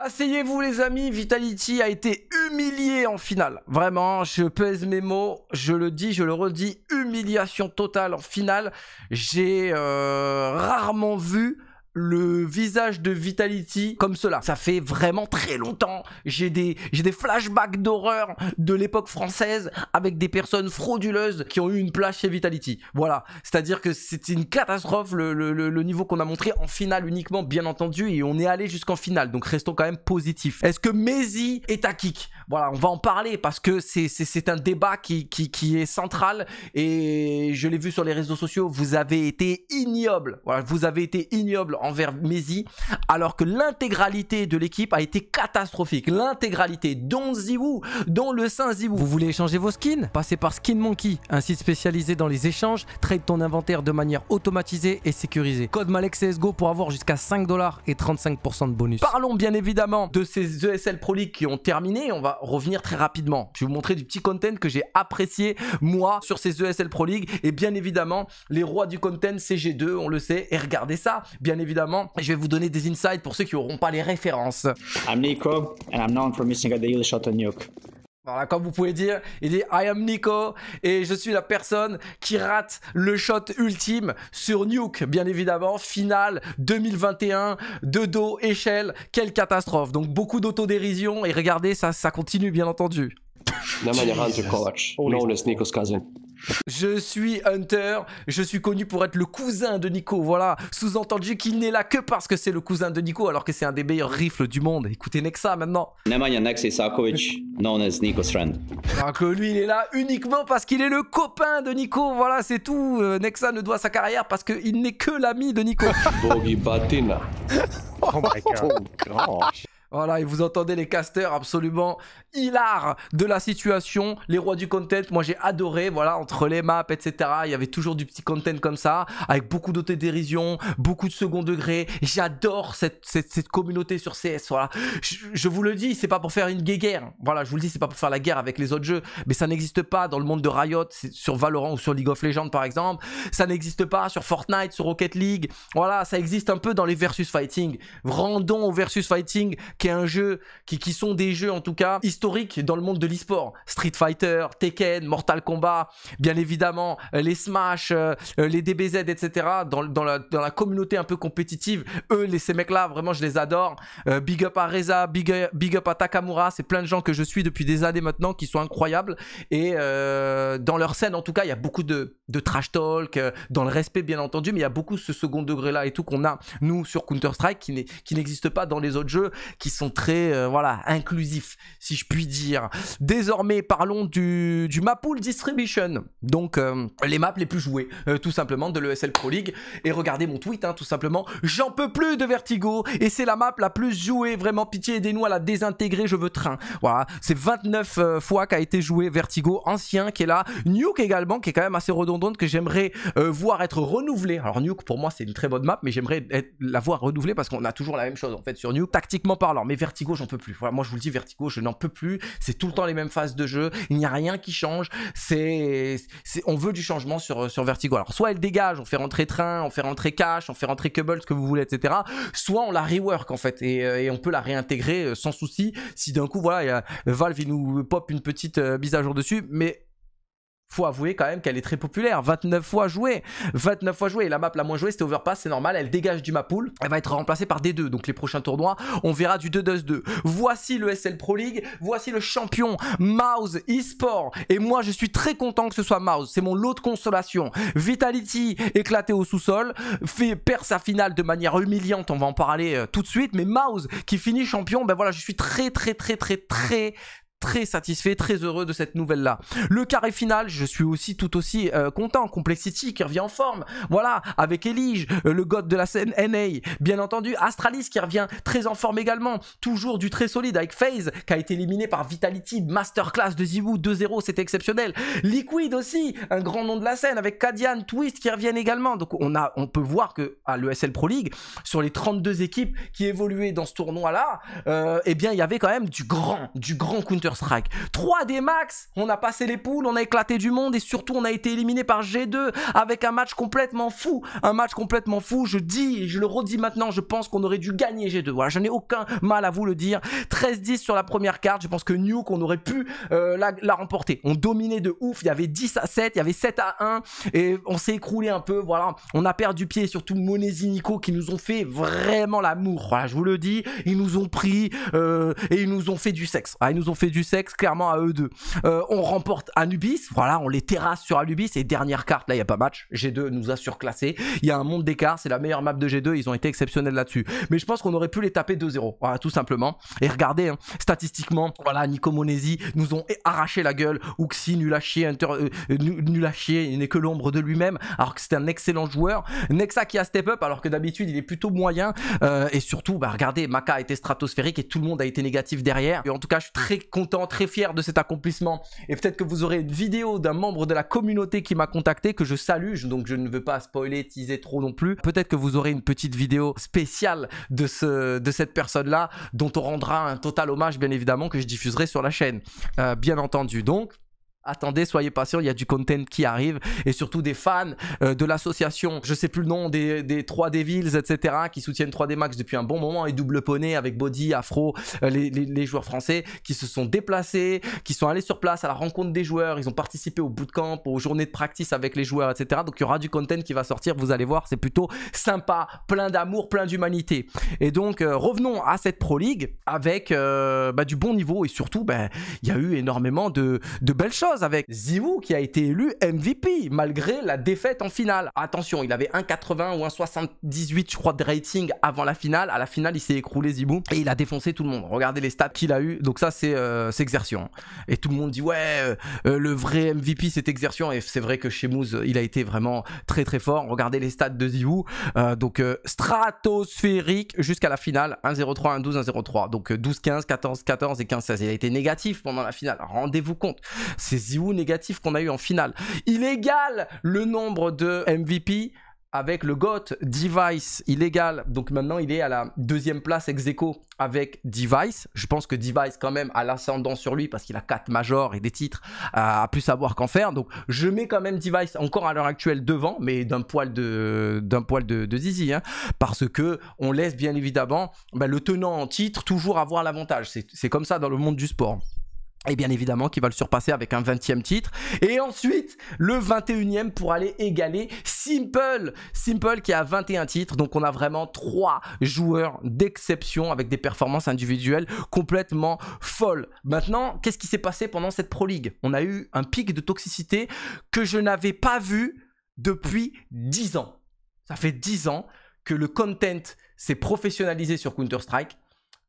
Asseyez-vous les amis, Vitality a été humilié en finale. Vraiment, je pèse mes mots, je le dis, je le redis, humiliation totale en finale. J'ai euh, rarement vu le visage de Vitality comme cela. Ça fait vraiment très longtemps. J'ai des, des flashbacks d'horreur de l'époque française avec des personnes frauduleuses qui ont eu une place chez Vitality. Voilà. C'est-à-dire que c'est une catastrophe le, niveau qu'on a montré en finale uniquement, bien entendu, et on est allé jusqu'en finale. Donc restons quand même positifs. Est-ce que Maisy... est à kick Voilà, on va en parler parce que c'est un débat qui, qui, est central et je l'ai vu sur les réseaux sociaux. Vous avez été ignoble. Voilà, vous avez été ignoble vers Messi, alors que l'intégralité de l'équipe a été catastrophique. L'intégralité, dont Ziwu, dont le Saint Ziwu. Vous voulez échanger vos skins Passez par Skin Monkey, un site spécialisé dans les échanges, trade ton inventaire de manière automatisée et sécurisée. Code CSGO pour avoir jusqu'à 5 dollars et 35% de bonus. Parlons bien évidemment de ces ESL Pro League qui ont terminé. On va revenir très rapidement. Je vais vous montrer du petit content que j'ai apprécié moi sur ces ESL Pro League et bien évidemment les rois du content CG2, on le sait. Et regardez ça, bien évidemment évidemment, je vais vous donner des insights pour ceux qui n'auront pas les références. Nico shot nuke. Voilà, comme vous pouvez dire, il dit I am Nico et je suis la personne qui rate le shot ultime sur Nuke, bien évidemment. Finale 2021, de dos, échelle, quelle catastrophe. Donc beaucoup d'autodérision et regardez, ça, ça continue bien entendu. Je suis Hunter, je suis connu pour être le cousin de Nico, voilà. Sous-entendu qu'il n'est là que parce que c'est le cousin de Nico, alors que c'est un des meilleurs rifles du monde. Écoutez Nexa maintenant. Nemanja Nexi Sakovic, known as Nico's friend que lui, il est là uniquement parce qu'il est le copain de Nico, voilà, c'est tout. Euh, Nexa ne doit sa carrière parce qu'il n'est que l'ami de Nico. Batina. oh my god. Voilà, et vous entendez les casters absolument hilar de la situation, les rois du content. Moi, j'ai adoré, voilà, entre les maps, etc. Il y avait toujours du petit content comme ça, avec beaucoup d'autodérision, beaucoup de second degré. J'adore cette, communauté sur CS, voilà. Je, vous le dis, c'est pas pour faire une guerre. Voilà, je vous le dis, c'est pas pour faire la guerre avec les autres jeux, mais ça n'existe pas dans le monde de Riot, sur Valorant ou sur League of Legends, par exemple. Ça n'existe pas sur Fortnite, sur Rocket League. Voilà, ça existe un peu dans les versus fighting. Rendons au versus fighting qui est un jeu, qui, qui sont des jeux en tout cas historiques dans le monde de l'esport. Street Fighter, Tekken, Mortal Kombat, bien évidemment, euh, les Smash, euh, euh, les DBZ, etc. Dans, dans, la, dans, la, communauté un peu compétitive, eux, les, ces mecs-là, vraiment, je les adore. big up à Reza, big, big up à Takamura, c'est plein de gens que je suis depuis des années maintenant qui sont incroyables. Et dans leur scène, en tout cas, il y a beaucoup de, de trash talk, dans le respect, bien entendu, mais il y a beaucoup ce second degré-là et tout qu'on a, nous, sur Counter-Strike, qui n'existe pas dans les autres jeux, qui sont très euh, voilà inclusifs, si je puis dire. Désormais, parlons du, du pool Distribution, donc euh, les maps les plus jouées, euh, tout simplement, de l'ESL Pro League. Et regardez mon tweet, hein, tout simplement, j'en peux plus de Vertigo, et c'est la map la plus jouée, vraiment, pitié, aidez-nous à la désintégrer, je veux train. Voilà, c'est 29 fois qu'a été joué Vertigo, ancien, qui est là, Nuke également, qui est quand même assez redondante, que j'aimerais voir être renouvelée. Alors Nuke, pour moi, c'est une très bonne map, mais j'aimerais la voir renouvelée, parce qu'on a toujours la même chose, en fait, sur Nuke, tactiquement parlant mais Vertigo, j'en peux plus. Voilà, moi je vous le dis, Vertigo, je n'en peux plus. C'est tout le temps les mêmes phases de jeu. Il n'y a rien qui change. C'est, on veut du changement sur, sur Vertigo. Alors soit elle dégage, on fait rentrer train, on fait rentrer cash, on fait rentrer kubble ce que vous voulez, etc. Soit on la rework en fait et, euh, on peut la réintégrer euh, sans souci si d'un coup voilà, y a Valve il nous pop une petite euh, mise à jour dessus. Mais faut avouer quand même qu'elle est très populaire. 29 fois jouée. 29 fois jouée. Et la map la moins jouée, c'était Overpass, c'est normal. Elle dégage du map pool. Elle va être remplacée par D2. Donc les prochains tournois, on verra du 2-2-2. Voici le SL Pro League. Voici le champion Mouse eSport. Et moi, je suis très content que ce soit Mouse. C'est mon lot de consolation. Vitality éclaté au sous-sol. Fait perd sa finale de manière humiliante. On va en parler euh, tout de suite. Mais Mouse qui finit champion, ben voilà, je suis très, très, très, très, très, très satisfait, très heureux de cette nouvelle-là. Le carré final, je suis aussi tout aussi euh, content. Complexity qui revient en forme, voilà, avec Elige, euh, le god de la scène NA, bien entendu. Astralis qui revient très en forme également, toujours du très solide avec FaZe qui a été éliminé par Vitality, masterclass de ZywOo 2-0, c'était exceptionnel. Liquid aussi, un grand nom de la scène avec Kadian, Twist qui reviennent également. Donc on, a, on peut voir que à l'ESL Pro League, sur les 32 équipes qui évoluaient dans ce tournoi-là, euh, eh bien il y avait quand même du grand, du grand counter strike 3D max, on a passé les poules, on a éclaté du monde et surtout on a été éliminé par G2 avec un match complètement fou. Un match complètement fou, je dis je le redis maintenant, je pense qu'on aurait dû gagner G2. Voilà, je n'ai aucun mal à vous le dire. 13-10 sur la première carte, je pense que Nuke, on aurait pu euh, la, remporter. On dominait de ouf, il y avait 10 à 7, il y avait 7 à 1 et on s'est écroulé un peu, voilà. On a perdu pied surtout Monesi Nico qui nous ont fait vraiment l'amour. Voilà, je vous le dis, ils nous ont pris euh, et ils nous ont fait du sexe. Ah, ils nous ont fait du sexe clairement à eux deux. Euh, on remporte Anubis, voilà, on les terrasse sur Anubis et dernière carte, là il n'y a pas match, G2 nous a surclassé, il y a un monde d'écart, c'est la meilleure map de G2, ils ont été exceptionnels là-dessus. Mais je pense qu'on aurait pu les taper 2-0, voilà, tout simplement. Et regardez, hein, statistiquement, voilà, Nico Monesi nous ont arraché la gueule, Ouxi, nul à chier, euh, euh, nul à chier, il n'est que l'ombre de lui-même, alors que c'est un excellent joueur. Nexa qui a step up, alors que d'habitude il est plutôt moyen, et surtout, bah regardez, Maka a été stratosphérique et tout le monde a été négatif derrière. en tout cas, je suis très content très fier de cet accomplissement. Et peut-être que vous aurez une vidéo d'un membre de la communauté qui m'a contacté, que je salue, donc je ne veux pas spoiler, teaser trop non plus. Peut-être que vous aurez une petite vidéo spéciale de, ce, de cette personne-là, dont on rendra un total hommage, bien évidemment, que je diffuserai sur la chaîne. Euh, bien entendu, donc... Attendez, soyez patients. il y a du content qui arrive et surtout des fans euh, de l'association, je sais plus le nom, des, 3D Villes, etc., qui soutiennent 3D Max depuis un bon moment et Double Poney avec Body, Afro, euh, les, joueurs français qui se sont déplacés, qui sont allés sur place à la rencontre des joueurs, ils ont participé au bootcamp, aux journées de practice avec les joueurs, etc. Donc il y aura du content qui va sortir, vous allez voir, c'est plutôt sympa, plein d'amour, plein d'humanité. Et donc euh, revenons à cette Pro League avec bah, du bon niveau et surtout, bah, il y a eu énormément de, de belles choses avec Ziwu qui a été élu MVP malgré la défaite en finale. Attention, il avait 1,80 ou 1,78 je crois de rating avant la finale. À la finale, il s'est écroulé Zibou et il a défoncé tout le monde. Regardez les stats qu'il a eu. Donc ça, c'est euh, Exertion. Et tout le monde dit ouais, euh, euh, le vrai MVP c'est Exertion. Et c'est vrai que chez Mouz, il a été vraiment très très fort. Regardez les stats de Ziwu. donc stratosphérique jusqu'à la finale 1,03, 1,12, 1,03. 12 1 Donc 12-15, 14-14 et 15-16. Il a été négatif pendant la finale. Rendez-vous compte. C'est ces négatif qu'on a eu en finale. Il égale le nombre de MVP avec le GOT Device il égale Donc maintenant, il est à la deuxième place ex aequo avec Device. Je pense que Device, quand même, a l'ascendant sur lui parce qu'il a quatre majors et des titres à plus savoir qu'en faire. Donc je mets quand même Device encore à l'heure actuelle devant, mais d'un poil de, d'un poil de, zizi. Hein. parce que on laisse bien évidemment ben, le tenant en titre toujours avoir l'avantage. C'est, c'est comme ça dans le monde du sport et bien évidemment qui va le surpasser avec un 20e titre. Et ensuite, le 21e pour aller égaler Simple. Simple qui a 21 titres. Donc on a vraiment trois joueurs d'exception avec des performances individuelles complètement folles. Maintenant, qu'est-ce qui s'est passé pendant cette Pro League On a eu un pic de toxicité que je n'avais pas vu depuis 10 ans. Ça fait 10 ans que le content s'est professionnalisé sur Counter-Strike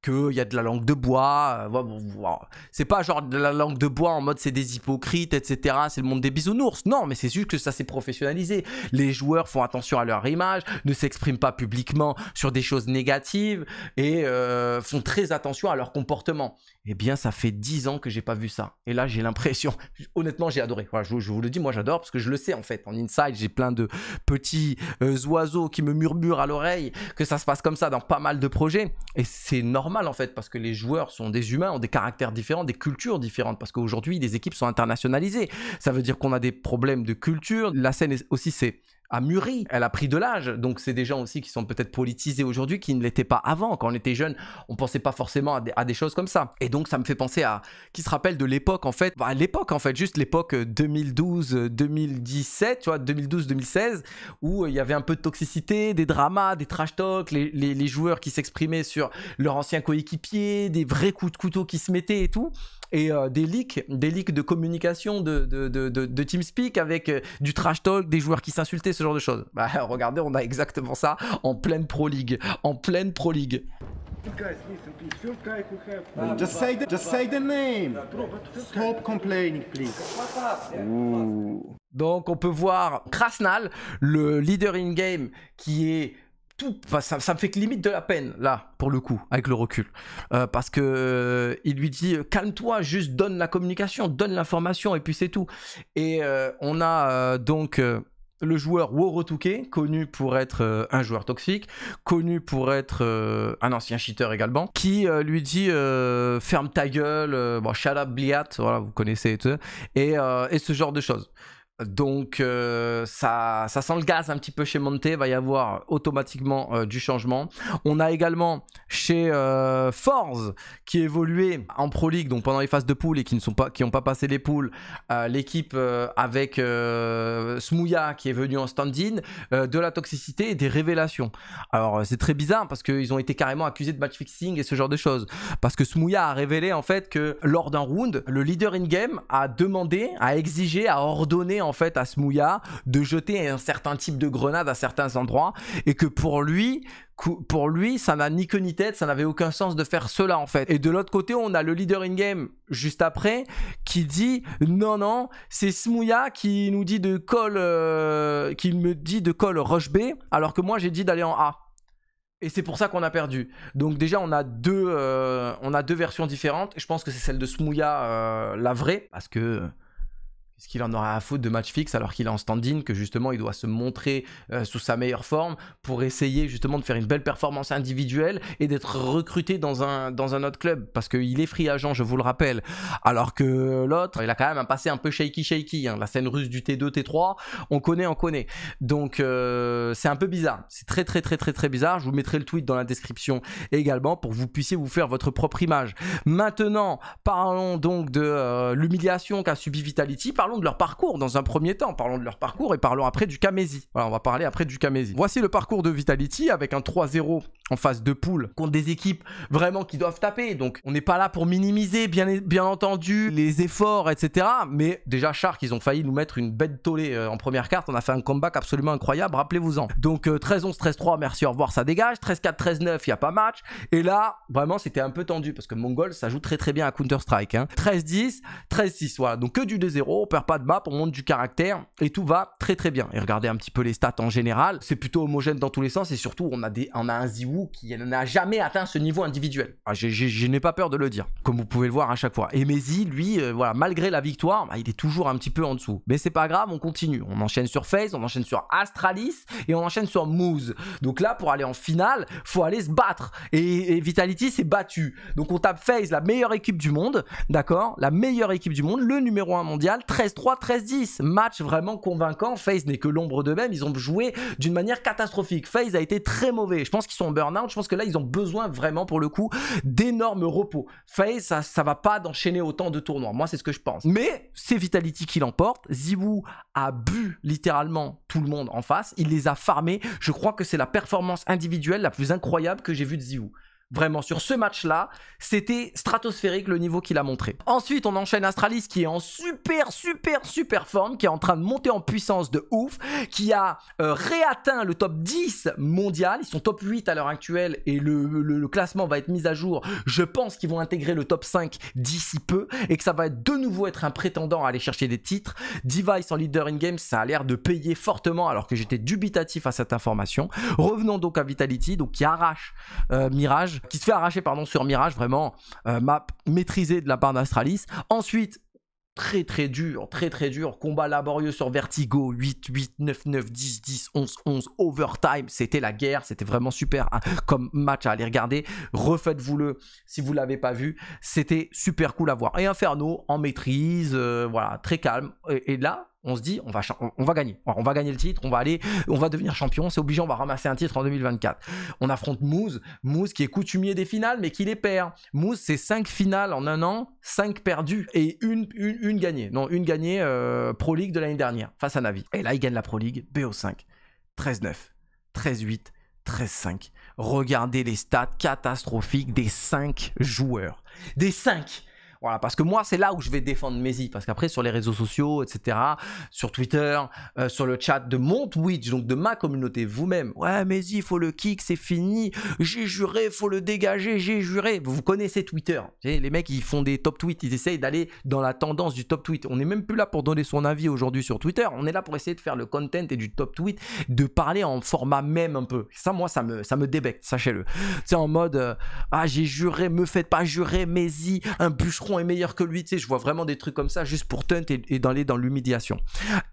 qu'il y a de la langue de bois. Euh, c'est pas genre de la langue de bois en mode c'est des hypocrites, etc. C'est le monde des bisounours. Non, mais c'est juste que ça s'est professionnalisé. Les joueurs font attention à leur image, ne s'expriment pas publiquement sur des choses négatives et euh, font très attention à leur comportement. Eh bien, ça fait dix ans que j'ai pas vu ça. Et là, j'ai l'impression, honnêtement, j'ai adoré. je, vous le dis, moi j'adore parce que je le sais en fait. En inside, j'ai plein de petits euh, oiseaux qui me murmurent à l'oreille que ça se passe comme ça dans pas mal de projets. Et c'est normal normal en fait, parce que les joueurs sont des humains, ont des caractères différents, des cultures différentes, parce qu'aujourd'hui, les équipes sont internationalisées. Ça veut dire qu'on a des problèmes de culture. La scène aussi, c'est a mûri, elle a pris de l'âge. Donc c'est des gens aussi qui sont peut-être politisés aujourd'hui qui ne l'étaient pas avant. Quand on était jeune, on pensait pas forcément à des, choses comme ça. Et donc ça me fait penser à qui se rappelle de l'époque en fait, bah, l'époque en fait, juste l'époque 2012-2017, euh, euh, tu vois, 2012-2016 où euh, il y avait un peu de toxicité, des dramas, des trash talk, les, les joueurs qui s'exprimaient sur leur ancien coéquipier, des vrais coups de couteau qui se mettaient et tout et euh, des leaks, des leaks de communication de, de, de, de, TeamSpeak avec euh, du trash talk, des joueurs qui s'insultaient, ce genre de choses. Bah, regardez, on a exactement ça en pleine Pro League. En pleine Pro League. Donc on peut voir Krasnal, le leader in game, qui est tout, ça, ça, me fait que limite de la peine là pour le coup avec le recul, euh, parce que euh, il lui dit euh, calme-toi, juste donne la communication, donne l'information et puis c'est tout. Et on a donc le joueur Woro connu pour être un joueur toxique, connu pour être un ancien cheater également, qui lui dit ferme ta gueule, bon, shut bliat, voilà, vous connaissez, et, et, et ce genre de choses. Donc euh, ça, sent le gaz un petit peu chez Monte, va y avoir automatiquement euh, du changement. On a également chez euh, Forze qui évoluait en Pro League, donc pendant les phases de poules et qui pas, n'ont pas passé les poules, l'équipe avec Smouya qui est venu en stand-in, de la toxicité et des révélations. Alors c'est très bizarre parce qu'ils ont été carrément accusés de match fixing et ce genre de choses. Parce que Smouya a révélé en fait que lors d'un round, le leader in-game a demandé, a exigé, a ordonné en fait à Smouya de jeter un certain type de grenade à certains endroits et que pour lui pour lui, ça n'a ni queue ni tête, ça n'avait aucun sens de faire cela en fait. Et de l'autre côté, on a le leader in game juste après qui dit non non, c'est Smouya qui nous dit de call, euh, qui me dit de call rush B, alors que moi j'ai dit d'aller en A. Et c'est pour ça qu'on a perdu. Donc déjà on a deux, euh, on a deux versions différentes. Je pense que c'est celle de Smouya euh, la vraie parce que est-ce qu'il en aura à foutre de match fixe alors qu'il est en stand-in, que justement il doit se montrer euh, sous sa meilleure forme pour essayer justement de faire une belle performance individuelle et d'être recruté dans un, dans un autre club, parce qu'il est free agent, je vous le rappelle, alors que l'autre, il a quand même un passé un peu shaky-shaky, hein. la scène russe du T2, T3, on connaît, on connaît. Donc euh, c'est un peu bizarre, c'est très très très très très bizarre, je vous mettrai le tweet dans la description également pour que vous puissiez vous faire votre propre image. Maintenant, parlons donc de euh, l'humiliation qu'a subi Vitality, de leur parcours dans un premier temps, parlons de leur parcours et parlons après du Kamezi. Voilà, on va parler après du Kamezi. Voici le parcours de Vitality avec un 3-0 en phase de poule contre des équipes vraiment qui doivent taper. Donc on n'est pas là pour minimiser bien, bien entendu les efforts, etc. Mais déjà Shark, ils ont failli nous mettre une bête tollée euh, en première carte. On a fait un comeback absolument incroyable, rappelez-vous-en. Donc 13-11, euh, 13-3, merci, au revoir, ça dégage. 13-4, 13-9, il n'y a pas match. Et là, vraiment, c'était un peu tendu parce que Mongol, ça joue très très bien à Counter-Strike. Hein. 13-10, 13-6, voilà. Donc que du 2-0, pas de map, pour monde du caractère et tout va très très bien. Et regardez un petit peu les stats en général, c'est plutôt homogène dans tous les sens et surtout on a, des, on a un Ziwu qui n'a jamais atteint ce niveau individuel. Ah, je n'ai pas peur de le dire, comme vous pouvez le voir à chaque fois. Et Mezi, lui, euh, voilà, malgré la victoire, bah, il est toujours un petit peu en dessous. Mais c'est pas grave, on continue. On enchaîne sur FaZe, on enchaîne sur Astralis et on enchaîne sur Moose. Donc là, pour aller en finale, faut aller se battre. Et, Vitality s'est battu. Donc on tape FaZe, la meilleure équipe du monde, d'accord La meilleure équipe du monde, le numéro 1 mondial, 13 3 13-10. Match vraiment convaincant. FaZe n'est que l'ombre d'eux-mêmes. Ils ont joué d'une manière catastrophique. FaZe a été très mauvais. Je pense qu'ils sont en burn-out. Je pense que là, ils ont besoin vraiment, pour le coup, d'énormes repos. FaZe, ça, ça va pas d'enchaîner autant de tournois. Moi, c'est ce que je pense. Mais c'est Vitality qui l'emporte. Zibou a bu littéralement tout le monde en face. Il les a farmés. Je crois que c'est la performance individuelle la plus incroyable que j'ai vue de Ziwu. Vraiment, sur ce match-là, c'était stratosphérique le niveau qu'il a montré. Ensuite, on enchaîne Astralis qui est en super, super, super forme, qui est en train de monter en puissance de ouf, qui a euh, réatteint le top 10 mondial. Ils sont top 8 à l'heure actuelle et le, classement va être mis à jour. Je pense qu'ils vont intégrer le top 5 d'ici peu et que ça va de nouveau être un prétendant à aller chercher des titres. Device en leader in-game, ça a l'air de payer fortement alors que j'étais dubitatif à cette information. Revenons donc à Vitality, donc qui arrache euh, Mirage qui se fait arracher pardon sur Mirage, vraiment euh, map maîtrisée de la part d'Astralis. Ensuite, très très dur, très très dur, combat laborieux sur Vertigo, 8, 8, 9, 9, 10, 10, 11, 11, overtime, c'était la guerre, c'était vraiment super hein, comme match à aller regarder, refaites-vous-le si vous l'avez pas vu, c'était super cool à voir. Et Inferno en maîtrise, euh, voilà, très calme, et là, on se dit on va, on, va gagner. On va gagner le titre, on va aller, on va devenir champion, c'est obligé, on va ramasser un titre en 2024. On affronte Moose. Moose qui est coutumier des finales mais qui les perd. Mouz c'est 5 finales en un an, 5 perdues et une, une, gagnée. Non, une gagnée euh, Pro League de l'année dernière face à Navi. Et là il gagne la Pro League, BO5, 13-9, 13-8, 13-5. Regardez les stats catastrophiques des 5 joueurs. Des 5 voilà, parce que moi, c'est là où je vais défendre Maisy. Parce qu'après, sur les réseaux sociaux, etc., sur Twitter, euh, sur le chat de mon Twitch, donc de ma communauté, vous-même, ouais, Maisy, il faut le kick, c'est fini. J'ai juré, il faut le dégager, j'ai juré. Vous connaissez Twitter. les mecs, ils font des top tweets. Ils essayent d'aller dans la tendance du top tweet. On n'est même plus là pour donner son avis aujourd'hui sur Twitter. On est là pour essayer de faire le content et du top tweet, de parler en format même un peu. Ça, moi, ça me, ça me débecte, sachez-le. C'est en mode, euh, ah, j'ai juré, me faites pas jurer, Maisy. un bûcheron est meilleur que lui, tu sais, je vois vraiment des trucs comme ça juste pour tenter et, d'aller dans l'humiliation.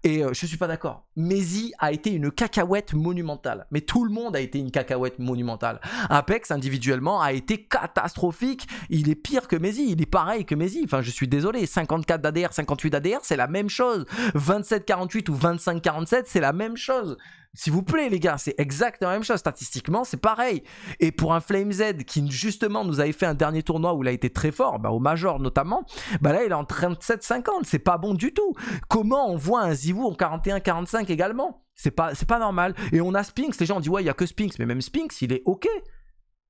Et euh, je suis pas d'accord. Maisy a été une cacahuète monumentale. Mais tout le monde a été une cacahuète monumentale. Apex, individuellement, a été catastrophique. Il est pire que Maisy Il est pareil que Maisy Enfin, je suis désolé. 54 d'ADR, 58 d'ADR, c'est la même chose. 27-48 ou 25-47, c'est la même chose. S'il vous plaît, les gars, c'est exactement la même chose. Statistiquement, c'est pareil. Et pour un Flame Z qui, justement, nous avait fait un dernier tournoi où il a été très fort, bah, au Major notamment, bah là, il est en 37-50. C'est pas bon du tout. Comment on voit un Zivou en 41-45 également c'est pas, pas normal. Et on a Spinks. Les gens dit ouais, il y a que Spinks. Mais même Spinks, il est OK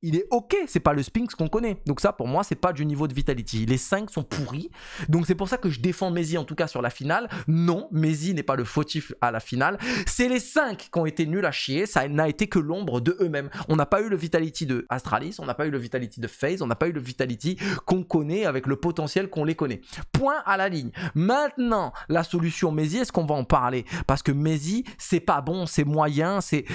il est ok, c'est pas le sphinx qu'on connaît. Donc ça, pour moi, c'est pas du niveau de Vitality. Les 5 sont pourris. Donc c'est pour ça que je défends Maisie, en tout cas sur la finale. Non, mézi n'est pas le fautif à la finale. C'est les 5 qui ont été nuls à chier. Ça n'a été que l'ombre de eux-mêmes. On n'a pas eu le Vitality de Astralis, on n'a pas eu le Vitality de FaZe, on n'a pas eu le Vitality qu'on connaît avec le potentiel qu'on les connaît. Point à la ligne. Maintenant, la solution mézi, est-ce qu'on va en parler Parce que Maisy c'est pas bon, c'est moyen, c'est,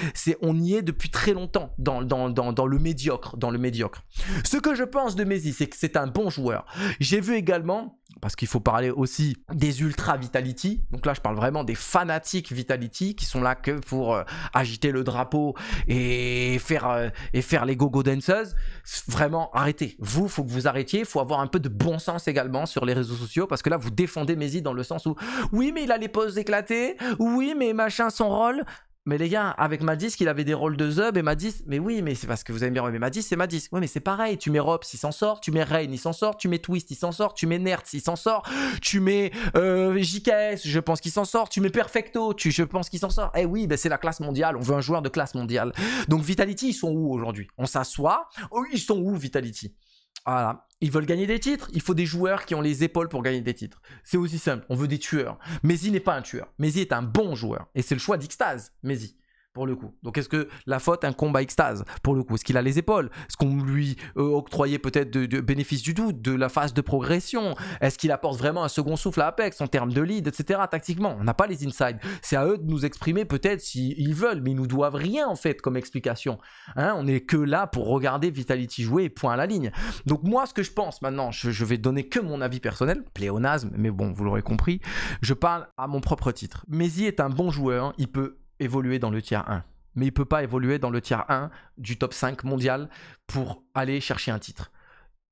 on y est depuis très longtemps dans, dans, dans le médium dans le médiocre. Ce que je pense de Messi, c'est que c'est un bon joueur. J'ai vu également, parce qu'il faut parler aussi des ultra Vitality, donc là je parle vraiment des fanatiques Vitality qui sont là que pour euh, agiter le drapeau et faire, euh, et faire les gogo dancers. Vraiment, arrêtez. Vous, faut que vous arrêtiez. Faut avoir un peu de bon sens également sur les réseaux sociaux parce que là vous défendez Messi dans le sens où oui, mais il a les poses éclatées, oui, mais machin, son rôle. Mais les gars, avec Madis, il avait des rôles de Zub et Madis, mais oui, mais c'est parce que vous avez bien mais Madis, c'est Madis. Oui, mais c'est pareil, tu mets Robs, il s'en sort, tu mets Rain, il s'en sort, tu mets Twist, il s'en sort, tu mets Nerds, il s'en sort, tu mets euh, JKS, je pense qu'il s'en sort, tu mets Perfecto, tu, je pense qu'il s'en sort. Eh oui, ben c'est la classe mondiale, on veut un joueur de classe mondiale. Donc Vitality, ils sont où aujourd'hui On s'assoit, oh, ils sont où Vitality voilà. Ils veulent gagner des titres. Il faut des joueurs qui ont les épaules pour gagner des titres. C'est aussi simple. On veut des tueurs. Messi n'est pas un tueur. Maisy est un bon joueur. Et c'est le choix d'Ixtase, Maisy pour le coup. Donc est-ce que la faute un combat Extase pour le coup Est-ce qu'il a les épaules Est-ce qu'on lui euh, octroyait peut-être de, bénéfices bénéfice du doute, de la phase de progression Est-ce qu'il apporte vraiment un second souffle à Apex en termes de lead, etc. Tactiquement, on n'a pas les insides. C'est à eux de nous exprimer peut-être s'ils veulent, mais ils nous doivent rien en fait comme explication. Hein, on n'est que là pour regarder Vitality jouer point à la ligne. Donc moi ce que je pense maintenant, je, je vais donner que mon avis personnel, pléonasme, mais bon vous l'aurez compris, je parle à mon propre titre. Messi est un bon joueur, il peut évoluer dans le tiers 1. Mais il ne peut pas évoluer dans le tiers 1 du top 5 mondial pour aller chercher un titre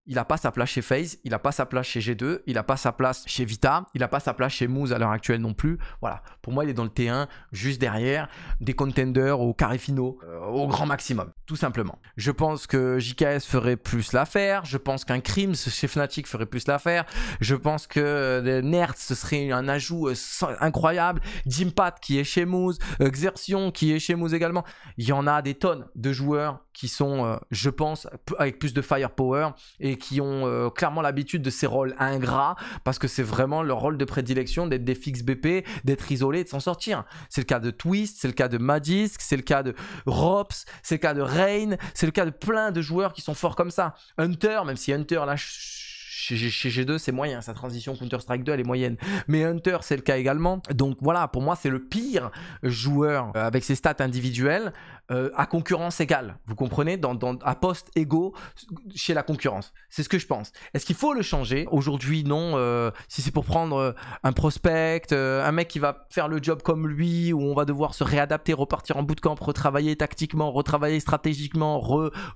il n'a pas sa place chez FaZe, il n'a pas sa place chez G2, il n'a pas sa place chez Vita, il n'a pas sa place chez Moose à l'heure actuelle non plus. Voilà, pour moi, il est dans le T1, juste derrière, des contenders au carré euh, au grand maximum, tout simplement. Je pense que JKS ferait plus l'affaire, je pense qu'un Crims chez Fnatic ferait plus l'affaire, je pense que euh, Nerd, ce serait un ajout euh, incroyable, Jimpat qui est chez Moose, Exertion qui est chez Moose également. Il y en a des tonnes de joueurs qui sont, je pense, avec plus de firepower et et qui ont euh, clairement l'habitude de ces rôles ingrats parce que c'est vraiment leur rôle de prédilection d'être des fixes BP, d'être isolés de s'en sortir. C'est le cas de Twist, c'est le cas de Madisk, c'est le cas de Rops, c'est le cas de Rain, c'est le cas de plein de joueurs qui sont forts comme ça. Hunter, même si Hunter là chez, G2 c'est moyen, sa transition Counter-Strike 2 elle est moyenne. Mais Hunter c'est le cas également. Donc voilà, pour moi c'est le pire joueur euh, avec ses stats individuelles euh, à concurrence égale. Vous comprenez dans, À poste égaux chez la concurrence. C'est ce que je pense. Est-ce qu'il faut le changer Aujourd'hui, non. Euh, si c'est pour prendre euh, un prospect, un mec qui va faire le job comme lui, où on va devoir se réadapter, repartir en bootcamp, retravailler tactiquement, retravailler stratégiquement,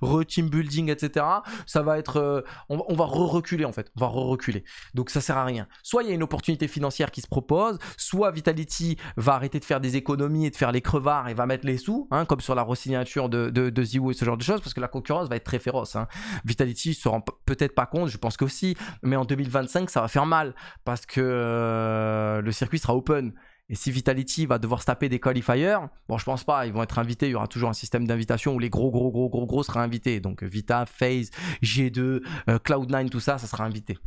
re-team building, etc. Ça va être. on, va re-reculer en fait. On va re-reculer. Donc ça sert à rien. Soit il y a une opportunité financière qui se propose, soit Vitality va arrêter de faire des économies et de faire les crevards et va mettre les sous, hein, comme sur la resignature de, de, de et ce genre de choses, parce que la concurrence va être très féroce. Hein. Vitality se rend peut-être pas compte, je pense que aussi mais en 2025, ça va faire mal, parce que euh, le circuit sera open. Et si Vitality va devoir se taper des qualifiers, bon, je pense pas, ils vont être invités. Il y aura toujours un système d'invitation où les gros, gros, gros, gros, gros seront invités. Donc Vita, Phase, G2, euh, Cloud9, tout ça, ça sera invité.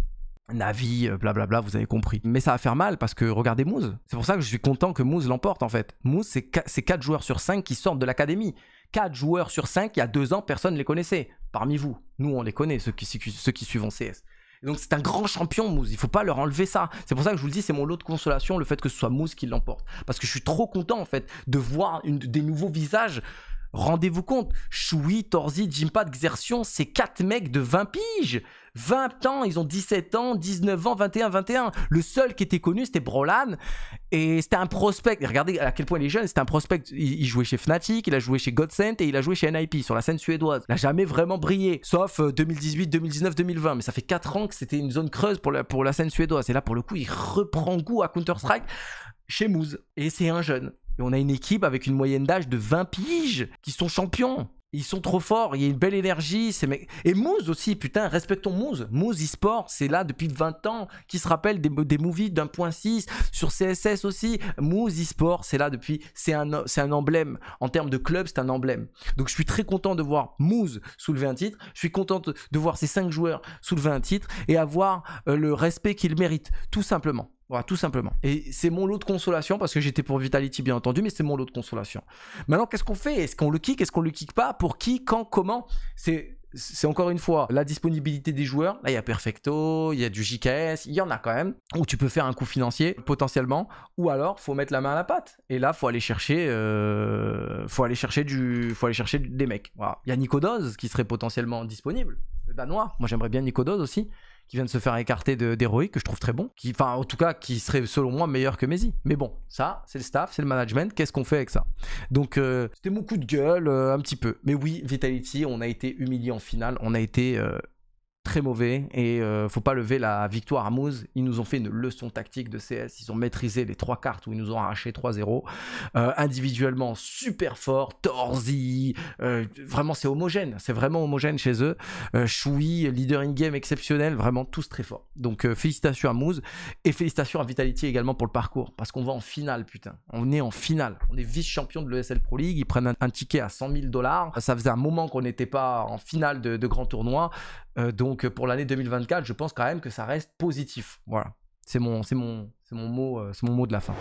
Navi, blablabla, euh, vous avez compris. Mais ça va faire mal parce que regardez Moose. C'est pour ça que je suis content que Moose l'emporte en fait. Moose, c'est 4 joueurs sur 5 qui sortent de l'académie. 4 joueurs sur 5, il y a 2 ans, personne ne les connaissait. Parmi vous, nous on les connaît, ceux qui, ceux qui suivent CS. Donc c'est un grand champion Moose. il faut pas leur enlever ça. C'est pour ça que je vous le dis, c'est mon lot de consolation le fait que ce soit Moose qui l'emporte parce que je suis trop content en fait de voir des nouveaux visages Rendez-vous compte, Choui, Torzi, Jimpa, Xertion, c'est 4 mecs de 20 piges 20 ans, ils ont 17 ans, 19 ans, 21, 21. Le seul qui était connu, c'était Brolan. Et c'était un prospect. regardez à quel point il est jeune. C'était un prospect. Il, jouait chez Fnatic, il a joué chez Godsent et il a joué chez NIP sur la scène suédoise. Il n'a jamais vraiment brillé, sauf 2018, 2019, 2020. Mais ça fait 4 ans que c'était une zone creuse pour la, pour la scène suédoise. Et là, pour le coup, il reprend goût à Counter-Strike chez Moose Et c'est un jeune. Et on a une équipe avec une moyenne d'âge de 20 piges qui sont champions. Ils sont trop forts, il y a une belle énergie. Et Mouz aussi, putain, respectons Moose Mouz e c'est là depuis 20 ans, qui se rappelle des, des movies d'un point 6, sur CSS aussi. Moose e c'est là depuis, c'est un, emblème. En termes de club, c'est un emblème. Donc je suis très content de voir Moose soulever un titre. Je suis content de voir ces 5 joueurs soulever un titre et avoir euh, le respect qu'ils méritent, tout simplement. Voilà, tout simplement. Et c'est mon lot de consolation parce que j'étais pour Vitality bien entendu, mais c'est mon lot de consolation. Maintenant, qu'est-ce qu'on fait Est-ce qu'on le kick Est-ce qu'on le kick pas Pour qui Quand Comment C'est c'est encore une fois la disponibilité des joueurs. Là, il y a Perfecto, il y a du JKS, il y en a quand même où tu peux faire un coup financier potentiellement, ou alors faut mettre la main à la pâte. Et là, faut aller chercher, euh, faut aller chercher du, faut aller chercher des mecs. Voilà. Il y a Nicodoz qui serait potentiellement disponible, le danois. Moi, j'aimerais bien nicodose aussi qui vient de se faire écarter d'Héroïque, que je trouve très bon, qui, enfin en tout cas qui serait selon moi meilleur que Maisy. Mais bon, ça, c'est le staff, c'est le management, qu'est-ce qu'on fait avec ça Donc euh, c'était mon coup de gueule euh, un petit peu. Mais oui, Vitality, on a été humilié en finale, on a été euh, très mauvais et euh, faut pas lever la victoire à Moose. Ils nous ont fait une leçon tactique de CS. Ils ont maîtrisé les trois cartes où ils nous ont arraché 3-0. Euh, individuellement, super fort, Torzi. Euh, vraiment, c'est homogène. C'est vraiment homogène chez eux. Choui, leader in-game exceptionnel. Vraiment, tous très forts. Donc, félicitations à Moose et félicitations à Vitality également pour le parcours parce qu'on va en finale, putain. On est en finale. On est vice-champion de l'ESL Pro League. Ils prennent un, ticket à 100 000 dollars. Ça faisait un moment qu'on n'était pas en finale de grand tournoi. Euh, donc pour l'année 2024, je pense quand même que ça reste positif. Voilà. C'est euh, c'est mon mot de la fin.